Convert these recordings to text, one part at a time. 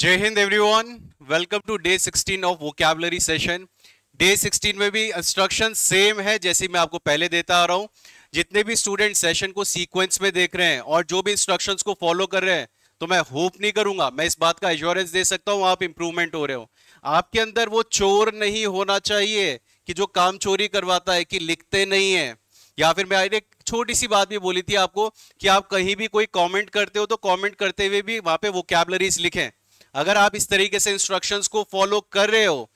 जय हिंद everyone welcome to day 16 of vocabulary session day 16 में भी इंस्ट्रक्शन सेम है जैसे मैं आपको पहले देता आ रहा हूँ जितने भी स्टूडेंट सेशन को सीक्वेंस में देख रहे हैं और जो भी इंस्ट्रक्शंस को फॉलो कर रहे हैं तो मैं होप नहीं करूंगा मैं इस बात का एश्योरेंस दे सकता हूँ आप इंप्रूवमेंट हो रहे हो आपके अंदर वो चोर नहीं होना चाहिए कि जो काम चोरी करवाता है कि लिखते नहीं है या फिर मैं एक छोटी सी बात भी बोली थी आपको कि आप कहीं भी कोई कमेंट करते हो तो कमेंट करते हुए भी वहां पे वो लिखें अगर आप इस तरीके से इंस्ट्रक्शंस को फॉलो कर रहे हो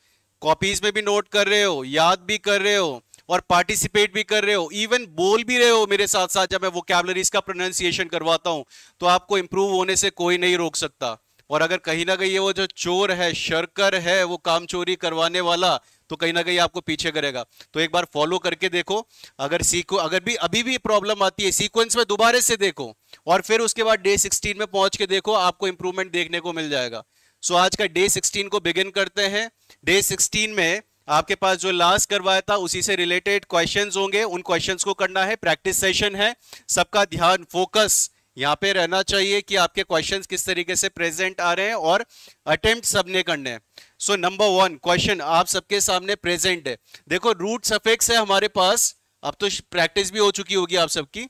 कॉपीज में भी नोट कर रहे हो याद भी कर रहे हो और पार्टिसिपेट भी कर रहे हो इवन बोल भी रहे हो मेरे साथ साथ जब मैं वो कैबलरीज का प्रोनाउंसिएशन करवाता हूं तो आपको इंप्रूव होने से कोई नहीं रोक सकता और अगर कहीं ना कहीं वो जो चोर है शर्कर है वो काम चोरी करवाने वाला तो कहीं ना कहीं आपको पीछे करेगा तो एक बार फॉलो करके देखो अगर सीखो अगर भी अभी भी प्रॉब्लम आती है सीक्वेंस में दोबारे से देखो और फिर उसके बाद डे 16 में पहुंच के देखो आपको इंप्रूवमेंट देखने को मिल जाएगा सो आज का डे 16 को बिगिन करते हैं डे 16 में आपके पास जो लास्ट करवाया था उसी से रिलेटेड क्वेश्चंस होंगे उन क्वेश्चंस को करना है प्रैक्टिस सेशन है सबका ध्यान फोकस यहाँ पे रहना चाहिए कि आपके क्वेश्चन किस तरीके से प्रेजेंट आ रहे हैं और अटेम्प्ट सबने करने हैं सो नंबर वन क्वेश्चन आप सबके सामने प्रेजेंट है देखो रूट सफेक्स है हमारे पास अब तो प्रैक्टिस भी हो चुकी होगी आप सबकी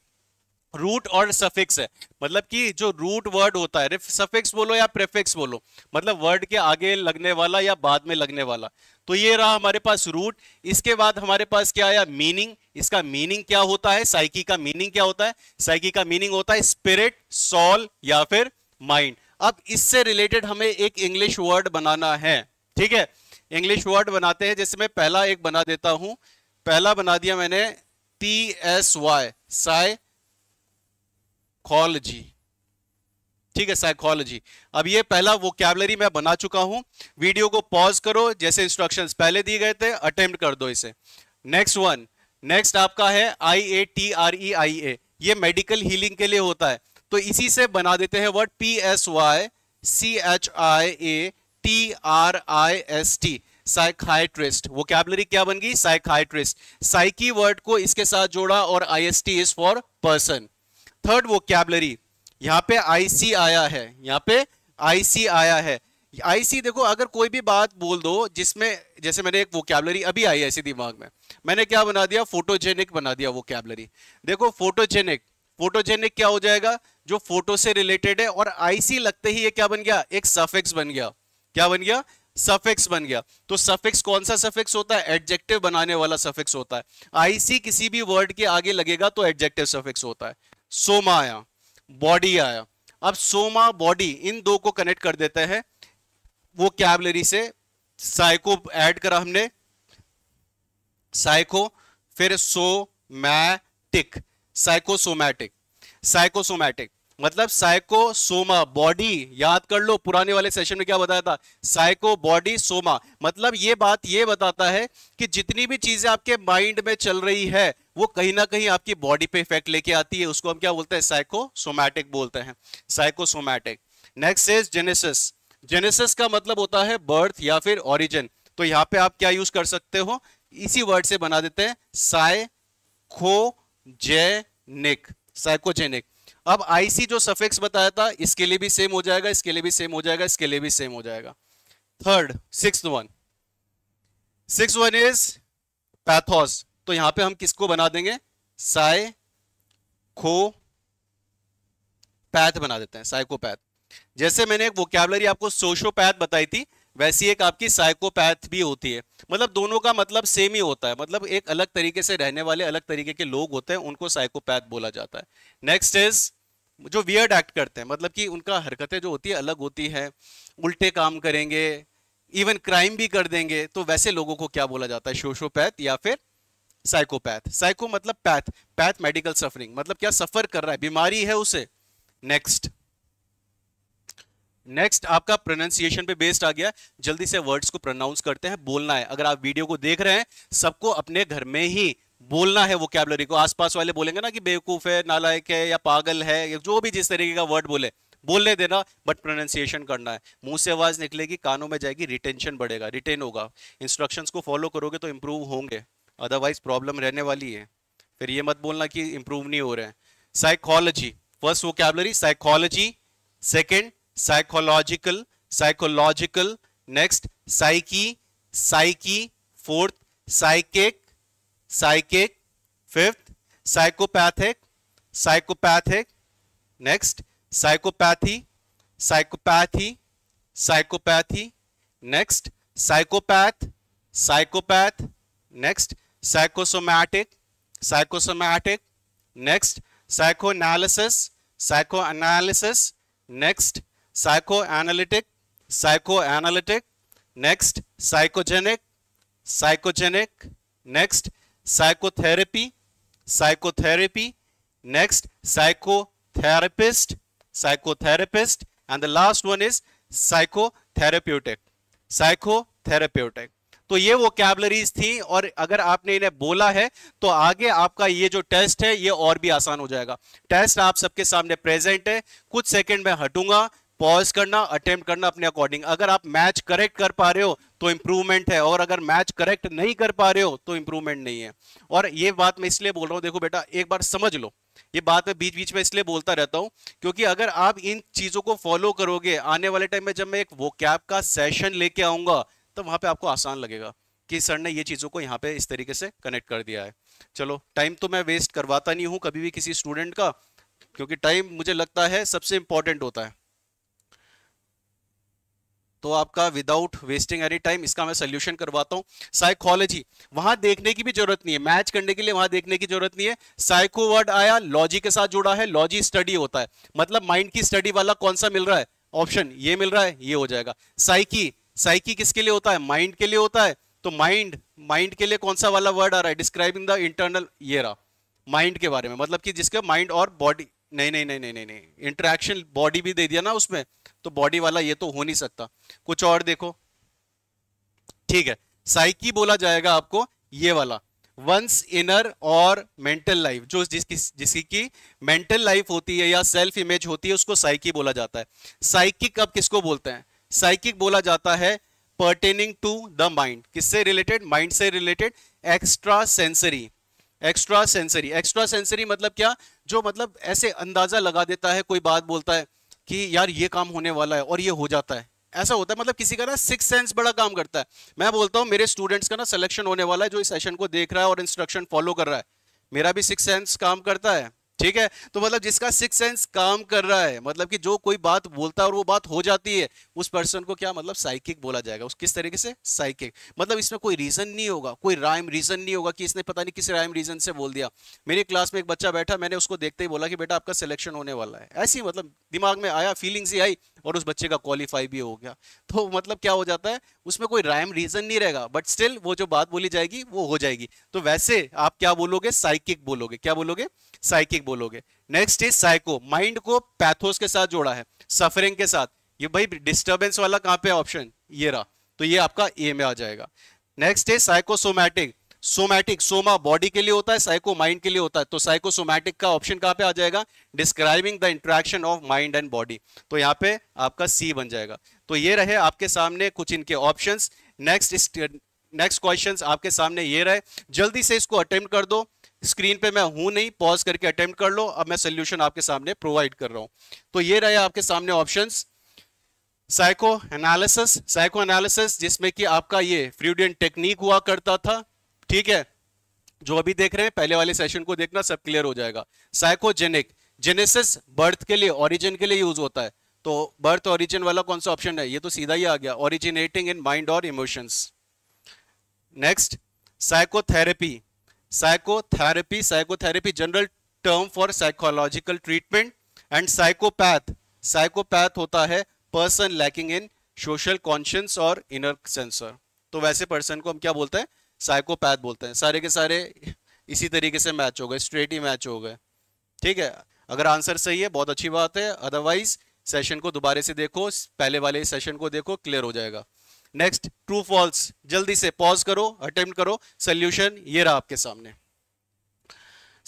रूट और सफिक्स है मतलब कि जो रूट वर्ड होता है सफिक्स बोलो या प्रेफिक्स बोलो मतलब वर्ड के आगे लगने वाला या बाद में लगने वाला तो ये रहा हमारे पास रूट इसके बाद हमारे पास क्या आया मीनिंग इसका मीनिंग क्या होता है साइकी का मीनिंग क्या होता है साइकी का मीनिंग होता है स्पिरिट सॉल या फिर माइंड अब इससे रिलेटेड हमें एक इंग्लिश वर्ड बनाना है ठीक है इंग्लिश वर्ड बनाते हैं जैसे मैं पहला एक बना देता हूं पहला बना दिया मैंने T S Y psy psychology ठीक है साइकोलॉजी अब ये पहला वो कैबलरी मैं बना चुका हूं वीडियो को पॉज करो जैसे इंस्ट्रक्शंस पहले दिए गए थे अटेम्प्ट कर दो इसे नेक्स्ट वन नेक्स्ट आपका है आई ए टी आर ई आई ए ये मेडिकल हीलिंग के लिए होता है तो इसी से बना देते हैं word P S Y C H I A T R I S T psychiatrist vocabulary क्या बन गई साइकाइट्रिस्ट साइकी वर्ड को इसके साथ जोड़ा और I S T is for person third vocabulary यहाँ पे आईसी आया है यहाँ पे आईसी आया है आईसी देखो अगर कोई भी बात बोल दो जिसमें जैसे मैंने एक वोकेबलरी अभी आई ऐसी दिमाग में मैंने क्या बना दिया फोटोजेनिक बना दिया वोकेबलरी देखो फोटोजेनिक फोटोजेनिक क्या हो जाएगा जो फोटो से रिलेटेड है और आईसी लगते ही ये क्या बन गया एक सफेक्स बन गया क्या बन गया सफेक्स बन गया तो सफेक्स कौन सा सफेक्स होता है एडजेक्टिव बनाने वाला सफेक्स होता है आईसी किसी भी वर्ड के आगे लगेगा तो एडजेक्टिव सफेक्स होता है सोमा आया बॉडी आया अब सोमा बॉडी इन दो को कनेक्ट कर देते हैं वो कैबलरी से साइको ऐड करा हमने साइको फिर सोमैटिक साइकोसोमैटिक साइकोसोमैटिक मतलब साइको सोमा बॉडी याद कर लो पुराने वाले सेशन में क्या बताया था साइको बॉडी सोमा मतलब ये बात ये बताता है कि जितनी भी चीजें आपके माइंड में चल रही है वो कहीं ना कहीं आपकी बॉडी पे इफेक्ट लेके आती है उसको हम क्या बोलते हैं साइकोसोमैटिक बोलते हैं psychosomatic next is genesis genesis का मतलब होता है बर्थ या फिर ओरिजिन तो यहाँ पे आप क्या यूज कर सकते हो इसी वर्ड से बना देते हैं साइकोजेनिक साइकोजेनिक अब आईसी जो सफिक्स बताया था इसके लिए भी सेम हो जाएगा इसके लिए भी सेम हो जाएगा इसके लिए भी सेम हो जाएगा third six one six one is pathos तो यहां पे हम किसको बना देंगे साय खो पैथ बना देते हैं साइकोपैथ जैसे मैंने एक वोकैबलरी आपको सोशोपैथ बताई थी वैसी एक आपकी साइकोपैथ भी होती है मतलब दोनों का मतलब सेम ही होता है मतलब एक अलग तरीके से रहने वाले अलग तरीके के लोग होते हैं उनको साइकोपैथ बोला जाता है नेक्स्ट इज जो वियर्ड एक्ट करते हैं मतलब कि उनका हरकतें जो होती है अलग होती है उल्टे काम करेंगे इवन क्राइम भी कर देंगे तो वैसे लोगों को क्या बोला जाता है शोशोपैथ या फिर साइकोपैथ साइको मतलब पैथ पैथ मेडिकल सफरिंग मतलब क्या सफर कर रहा है बीमारी है उसे नेक्स्ट नेक्स्ट आपका प्रोनाउंसिएशन पे बेस्ड आ गया जल्दी से वर्ड्स को प्रोनाउंस करते हैं बोलना है अगर आप वीडियो को देख रहे हैं सबको अपने घर में ही बोलना है वो कैबलरी को आसपास वाले बोलेंगे ना कि बेवकूफ है नालायक है या पागल है या जो भी जिस तरीके का वर्ड बोले बोलने देना बट प्रोनाउंसिएशन करना है मुंह से आवाज निकलेगी कानों में जाएगी रिटेंशन बढ़ेगा रिटेन होगा इंस्ट्रक्शंस को फॉलो करोगे तो इंप्रूव होंगे अदरवाइज प्रॉब्लम रहने वाली है फिर ये मत बोलना कि इम्प्रूव नहीं हो रहा है psychology first vocabulary psychology second psychological psychological next psyche psyche fourth psychic psychic fifth psychopathic psychopathic next psychopathy psychopathy psychopathy next psychopath psychopath next psychosomatic, psychosomatic, next psychoanalysis, psychoanalysis, next psychoanalytic, psychoanalytic, next psychogenic, psychogenic, next psychotherapy, psychotherapy, next psychotherapist, psychotherapist, and the last one is psychotherapeutic, psychotherapeutic. तो ये वो कैबलरीज थी और अगर आपने इन्हें बोला है तो आगे आपका ये जो टेस्ट है ये और भी आसान हो जाएगा टेस्ट आप सबके सामने प्रेजेंट है कुछ सेकेंड में हटूंगा पॉज करना अटेम्प्ट करना अपने अकॉर्डिंग अगर आप मैच करेक्ट कर पा रहे हो तो इम्प्रूवमेंट है और अगर मैच करेक्ट नहीं कर पा रहे हो तो इम्प्रूवमेंट नहीं है और ये बात मैं इसलिए बोल रहा हूँ देखो बेटा एक बार समझ लो ये बात मैं बीच बीच में इसलिए बोलता रहता हूँ क्योंकि अगर आप इन चीज़ों को फॉलो करोगे आने वाले टाइम में जब मैं एक वो का सेशन लेके आऊंगा तो वहाँ पे आपको आसान लगेगा कि सर ने ये चीज़ों को यहाँ पे इस तरीके से कनेक्ट कर दिया है चलो टाइम तो मैं वेस्ट करवाता नहीं हूँ कभी भी किसी स्टूडेंट का क्योंकि टाइम मुझे लगता है सबसे इम्पॉर्टेंट होता है तो आपका विदाउट वेस्टिंग एनी टाइम इसका मैं सोल्यूशन करवाता हूं साइकोलॉजी वहां देखने की भी जरूरत नहीं है मैच करने के लिए वहां देखने की जरूरत नहीं है साइको वर्ड आया लॉजी के साथ जुड़ा है लॉजी स्टडी होता है मतलब माइंड की स्टडी वाला कौन सा मिल रहा है ऑप्शन ये मिल रहा है ये हो जाएगा साइकी साइकी किसके लिए होता है माइंड के लिए होता है तो माइंड माइंड के लिए कौन सा वाला वर्ड आ रहा है डिस्क्राइबिंग द इंटरनल ये रहा माइंड के बारे में मतलब कि जिसके माइंड और बॉडी नहीं नहीं नहीं नहीं नहीं नहीं इंटरेक्शन बॉडी भी दे दिया ना उसमें तो बॉडी वाला ये तो हो नहीं सकता कुछ और देखो ठीक है साइकी बोला जाएगा आपको ये वाला वंस इनर और मेंटल लाइफ जो जिसकी जिसकी की मेंटल लाइफ होती है या सेल्फ इमेज होती है उसको साइकी बोला जाता है साइकिक अब किसको बोलते हैं साइकिक बोला जाता है पर्टेनिंग टू द माइंड किससे रिलेटेड माइंड से related extra sensory extra sensory extra sensory मतलब क्या जो मतलब ऐसे अंदाजा लगा देता है कोई बात बोलता है कि यार ये काम होने वाला है और ये हो जाता है ऐसा होता है मतलब किसी का ना सिक्स सेंस बड़ा काम करता है मैं बोलता हूँ मेरे स्टूडेंट्स का ना सिलेक्शन होने वाला है जो इस सेशन को देख रहा है और इंस्ट्रक्शन फॉलो कर रहा है मेरा भी सिक्स सेंस काम करता है ठीक है तो मतलब जिसका सिक्स सेंस काम कर रहा है मतलब कि जो कोई बात बोलता है और वो बात हो जाती है उस पर्सन को क्या मतलब साइकिक बोला जाएगा उस किस तरीके से साइकिक मतलब इसमें कोई रीजन नहीं होगा कोई राइम रीजन नहीं होगा कि इसने पता नहीं किस राइम रीजन से बोल दिया मेरी क्लास में एक बच्चा बैठा मैंने उसको देखते ही बोला कि बेटा आपका सिलेक्शन होने वाला है ऐसी मतलब दिमाग में आया फीलिंग्स ही आई और उस बच्चे का क्वालिफाई भी हो गया तो मतलब क्या हो जाता है उसमें कोई राइम रीजन नहीं रहेगा बट स्टिल वो जो बात बोली जाएगी वो हो जाएगी तो वैसे आप क्या बोलोगे साइकिक बोलोगे क्या बोलोगे साइकिक नहीं बोलोगे नेक्स्ट इज साइको माइंड को पैथोस के साथ जोड़ा है सफरिंग के साथ ये भाई डिस्टर्बेंस वाला कहां पे ऑप्शन ये रहा तो ये आपका ए में आ जाएगा next is psychosomatic somatic soma body के लिए होता है साइको माइंड के लिए होता है तो साइकोसोमैटिक का ऑप्शन कहां पे आ जाएगा describing the interaction of mind and body तो यहां पे आपका सी बन जाएगा तो ये रहे आपके सामने कुछ इनके ऑप्शंस नेक्स्ट नेक्स्ट क्वेश्चंस आपके सामने ये रहे जल्दी से इसको अटेम्प्ट कर दो स्क्रीन पे मैं हूं नहीं पॉज करके अटेम्प्ट कर लो अब मैं सोल्यूशन आपके सामने प्रोवाइड कर रहा हूं तो ये रहे आपके सामने option psycho analysis psycho analysis जिसमें कि आपका ये फ्रीडियन टेक्निक हुआ करता था ठीक है जो अभी देख रहे हैं पहले वाले सेशन को देखना सब क्लियर हो जाएगा साइकोजेनिक जेनेसिस बर्थ के लिए ओरिजिन के लिए यूज होता है तो बर्थ ओरिजिन वाला कौन सा ऑप्शन है ये तो सीधा ही आ गया ओरिजिनेटिंग इन माइंड और emotions next psychotherapy psychotherapy psychotherapy general term for psychological treatment and psychopath psychopath होता है person lacking in social conscience और इनर सेंसर तो वैसे पर्सन को हम क्या बोलते हैं साइकोपैथ बोलते हैं सारे के सारे इसी तरीके से मैच हो गए स्ट्रेट ही मैच हो गए ठीक है अगर आंसर सही है बहुत अच्छी बात है अदरवाइज सेशन को दोबारे से देखो पहले वाले सेशन को देखो क्लियर हो जाएगा नेक्स्ट ट्रू फॉल्स जल्दी से पॉज करो अटेम्प्ट करो सोल्यूशन ये रहा आपके सामने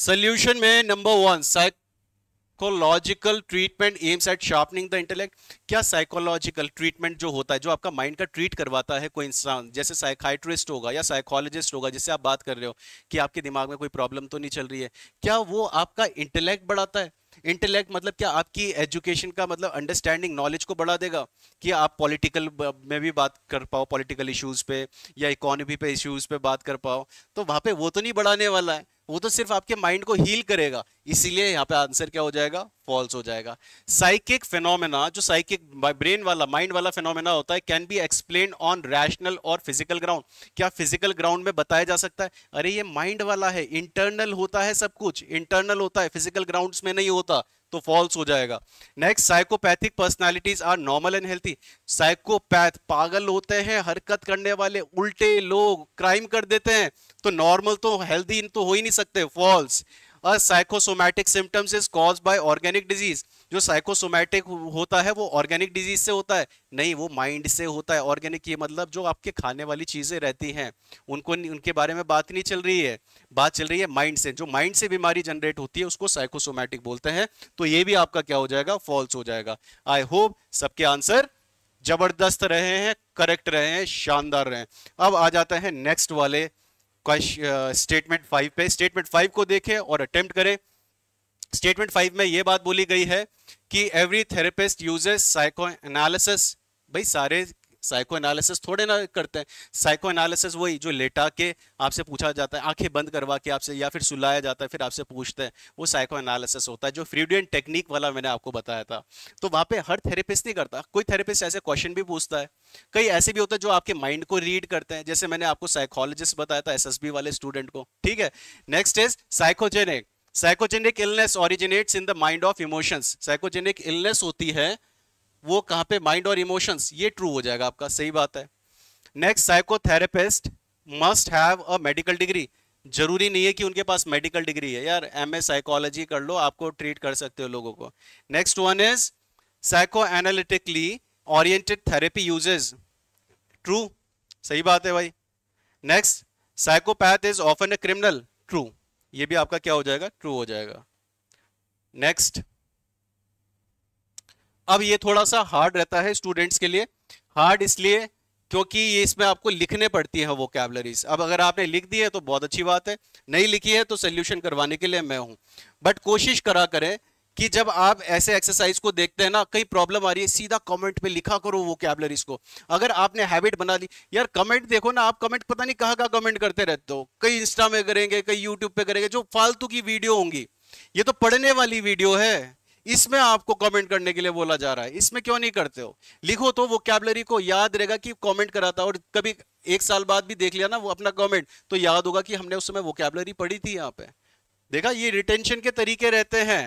सोल्यूशन में number one psychological treatment aims at sharpening the intellect क्या साइकोलॉजिकल ट्रीटमेंट जो होता है जो आपका माइंड का ट्रीट करवाता है कोई इंसान जैसे साइकाइट्रिस्ट होगा या साइकोलॉजिस्ट होगा जिससे आप बात कर रहे हो कि आपके दिमाग में कोई प्रॉब्लम तो नहीं चल रही है क्या वो आपका इंटेलेक्ट बढ़ाता है इंटेलेक्ट मतलब क्या आपकी एजुकेशन का मतलब अंडरस्टैंडिंग नॉलेज को बढ़ा देगा कि आप पॉलिटिकल में भी बात कर पाओ पॉलिटिकल इश्यूज़ पे या इकोनॉमी पे इश्यूज़ पे बात कर पाओ तो वहाँ पे वो तो नहीं बढ़ाने वाला है वो तो सिर्फ आपके माइंड को हील करेगा इसीलिए यहाँ पे आंसर क्या हो जाएगा फॉल्स हो जाएगा साइकिक फेनोमेना जो साइकिक ब्रेन वाला माइंड वाला फेनोमेना होता है can be explain on rational और फिजिकल ग्राउंड क्या फिजिकल ग्राउंड में बताया जा सकता है अरे ये माइंड वाला है इंटरनल होता है सब कुछ इंटरनल होता है फिजिकल ग्राउंड में नहीं होता तो फॉल्स हो जाएगा next psychopathic personalities are normal and healthy psychopath पागल होते हैं हरकत करने वाले उल्टे लोग क्राइम कर देते हैं तो नॉर्मल तो हेल्दी तो हो ही नहीं सकते फॉल्स और psychosomatic symptoms is cause by organic disease जो साइकोसोमैटिक होता है वो ऑर्गेनिक डिजीज से होता है नहीं वो माइंड से होता है ऑर्गेनिक ये मतलब जो आपके खाने वाली चीज़ें रहती हैं उनको उनके बारे में बात नहीं चल रही है बात चल रही है माइंड से जो माइंड से बीमारी जनरेट होती है उसको साइकोसोमैटिक बोलते हैं तो ये भी आपका क्या हो जाएगा फॉल्स हो जाएगा आई होप सबके आंसर जबरदस्त रहे हैं करेक्ट रहे हैं शानदार रहे हैं अब आ जाते हैं नेक्स्ट वाले स्टेटमेंट फाइव uh, पे स्टेटमेंट फाइव को देखें और अटेम्प्ट करें स्टेटमेंट फाइव में यह बात बोली गई है कि every therapist uses psycho analysis भाई सारे साइको एनालिसिस थोड़े ना करते हैं साइको एनालिसिस वही जो लेटा के आपसे पूछा जाता है आंखें बंद करवा के आपसे या फिर सुलाया जाता है फिर आपसे पूछते हैं वो साइको एनालिसिस होता है जो फ्रीडियन टेक्निक वाला मैंने आपको बताया था तो वहाँ पे हर थेरेपिस्ट नहीं करता कोई थेरेपिस्ट ऐसे क्वेश्चन भी पूछता है कई ऐसे भी होते हैं जो आपके माइंड को रीड करते हैं जैसे मैंने आपको साइकोलॉजिस्ट बताया था एस वाले स्टूडेंट को ठीक है next is psychogenic psychogenic illness originates in the mind of emotions psychogenic illness होती है वो कहाँ पे माइंड और इमोशंस ये ट्रू हो जाएगा आपका सही बात है next psychotherapist must have a medical degree जरूरी नहीं है कि उनके पास मेडिकल डिग्री है यार एमए साइकोलॉजी कर लो आपको ट्रीट कर सकते हो लोगों को next one is psycho analytically oriented therapy uses true सही बात है भाई next psychopath is often a criminal true ये भी आपका क्या हो जाएगा ट्रू हो जाएगा नेक्स्ट अब ये थोड़ा सा हार्ड रहता है स्टूडेंट्स के लिए हार्ड इसलिए क्योंकि ये इसमें आपको लिखने पड़ती है वो कैबलरीज अब अगर आपने लिख दी है तो बहुत अच्छी बात है नहीं लिखी है तो सोल्यूशन करवाने के लिए मैं हूँ बट कोशिश करा करें कि जब आप ऐसे एक्सरसाइज को देखते हैं ना कई प्रॉब्लम आ रही है सीधा कमेंट पे लिखा करो वो कैबलरीज को अगर आपने हैबिट बना ली यार कमेंट देखो ना आप कमेंट पता नहीं कहाँ कहाँ कमेंट करते रहते हो कई इंस्टा में करेंगे कई यूट्यूब पे करेंगे जो फालतू की वीडियो होंगी ये तो पढ़ने वाली वीडियो है इसमें आपको कमेंट करने के लिए बोला जा रहा है इसमें क्यों नहीं करते हो लिखो तो वो कैबलरी को याद रहेगा कि कमेंट करा था और कभी एक साल बाद भी देख लिया ना वो अपना कमेंट तो याद होगा कि हमने उस समय वो कैबलरी पढ़ी थी यहाँ पे देखा ये रिटेंशन के तरीके रहते हैं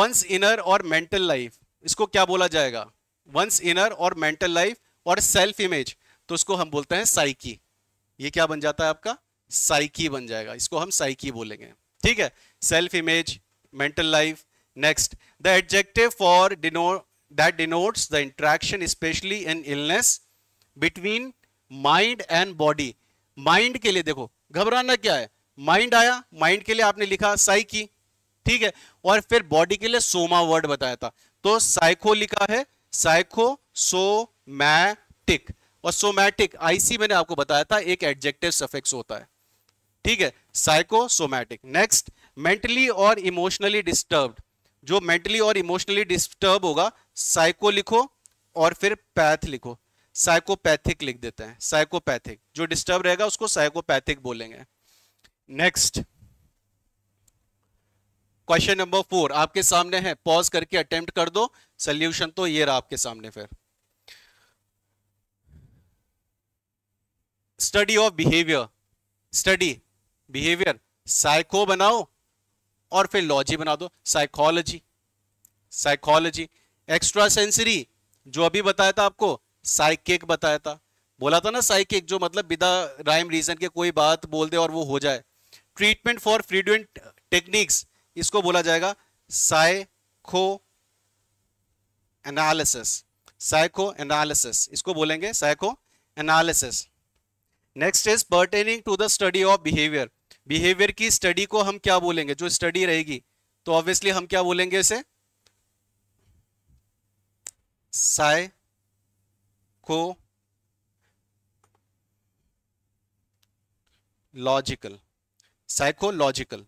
वंस इनर और मेंटल लाइफ इसको क्या बोला जाएगा वंस इनर और मेंटल लाइफ और सेल्फ इमेज तो इसको हम बोलते हैं साइकी ये क्या बन जाता है आपका साइकी बन जाएगा इसको हम साइकी बोलेंगे ठीक है self image mental life Next, the adjective for denote that denotes the interaction, especially in illness, between mind and body. Mind के लिए देखो घबराना क्या है माइंड आया माइंड के लिए आपने लिखा साइकी ठीक है और फिर बॉडी के लिए सोमा वर्ड बताया था तो साइको लिखा है साइको सोमैटिक और सोमैटिक आईसी मैंने आपको बताया था एक एडजेक्टिव सफेक्स होता है ठीक है साइको सोमैटिक नेक्स्ट मेंटली और इमोशनली डिस्टर्ब्ड जो मेंटली और इमोशनली डिस्टर्ब होगा साइको लिखो और फिर पैथ लिखो साइकोपैथिक लिख देते हैं साइकोपैथिक जो डिस्टर्ब रहेगा उसको साइकोपैथिक बोलेंगे नेक्स्ट क्वेश्चन नंबर फोर आपके सामने है पॉज करके अटेम्प्ट कर दो सोल्यूशन तो ये रहा आपके सामने फिर study of behaviour study behaviour psycho बनाओ और फिर लॉजी बना दो साइकोलॉजी साइकोलॉजी एक्स्ट्रा सेंसरी जो अभी बताया था आपको साइकिक बताया था बोला था ना साइकिक जो मतलब बिना राइम रीजन के कोई बात बोल दे और वो हो जाए ट्रीटमेंट फॉर फ्रीडुएंट टेक्निक्स इसको बोला जाएगा साइको एनालिसिस साइको एनालिसिस इसको बोलेंगे psycho analysis next is pertaining to the study of behaviour behaviour की स्टडी को हम क्या बोलेंगे जो स्टडी रहेगी तो ऑब्वियसली हम क्या बोलेंगे इसे साय को लॉजिकल साइकोलॉजिकल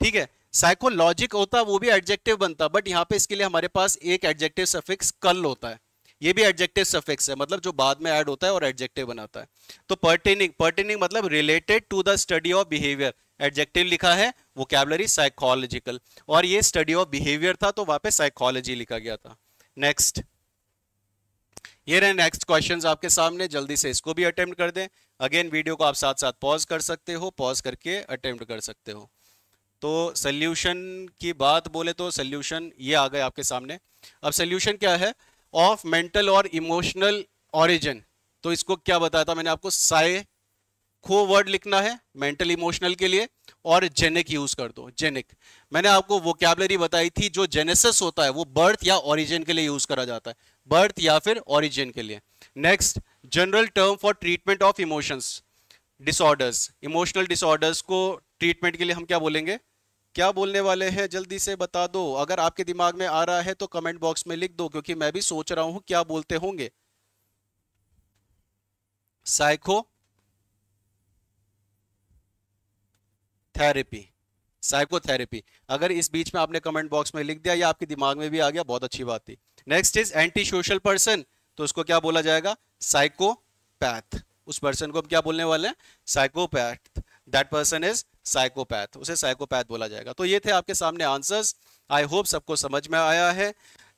ठीक है साइकोलॉजिक होता वो भी एडजेक्टिव बनता बट यहां पे इसके लिए हमारे पास एक एडजेक्टिव सफिक्स कल होता है ये भी एडजेक्टिव सफिक्स है मतलब जो बाद में ऐड होता है और एडजेक्टिव बनाता है तो पर्टेनिंग पर्टेनिंग मतलब related to the study of behaviour adjective लिखा है वो कैबलरी साइकोलॉजिकल और ये स्टडी ऑफ बिहेवियर था तो वहां पे साइकोलॉजी लिखा गया था नेक्स्ट ये रहे नेक्स्ट क्वेश्चंस आपके सामने जल्दी से इसको भी अटेम्प्ट कर दें अगेन वीडियो को आप साथ साथ पॉज कर सकते हो पॉज करके अटेम्प्ट कर सकते हो तो सल्यूशन की बात बोले तो सल्यूशन ये आ गए आपके सामने अब सल्यूशन क्या है ऑफ मेंटल और इमोशनल ऑरिजन तो इसको क्या बताया था मैंने आपको साय खो वर्ड लिखना है मेंटल इमोशनल के लिए और जेनिक यूज कर दो जेनिक मैंने आपको कैबलरी बताई थी जो जेनेसिस होता है वो बर्थ या ओरिजिन के लिए यूज करा जाता है बर्थ या फिर ओरिजिन के लिए next general term for treatment of emotions disorders emotional disorders को ट्रीटमेंट के लिए हम क्या बोलेंगे क्या बोलने वाले हैं जल्दी से बता दो अगर आपके दिमाग में आ रहा है तो कमेंट बॉक्स में लिख दो क्योंकि मैं भी सोच रहा हूं क्या बोलते होंगे साइको थेरेपी साइकोथेरेपी अगर इस बीच में आपने कमेंट बॉक्स में लिख दिया या आपके दिमाग में भी आ गया बहुत अच्छी बात थी next is anti social person तो उसको क्या बोला जाएगा साइकोपैथ उस पर्सन को क्या बोलने वाले हैं psychopath that person is psychopath उसे साइकोपैथ बोला जाएगा तो ये थे आपके सामने आंसर्स आई होप सबको समझ में आया है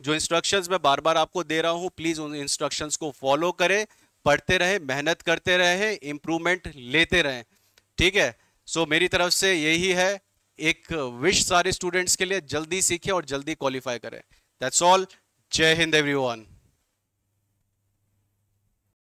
जो इंस्ट्रक्शंस मैं बार बार आपको दे रहा हूँ प्लीज़ उन इंस्ट्रक्शंस को फॉलो करें पढ़ते रहें मेहनत करते रहें इम्प्रूवमेंट लेते रहें ठीक है सो so, मेरी तरफ से यही है एक विश सारे स्टूडेंट्स के लिए जल्दी सीखें और जल्दी क्वालिफाई करें दैट्स ऑल जय हिंद एवरी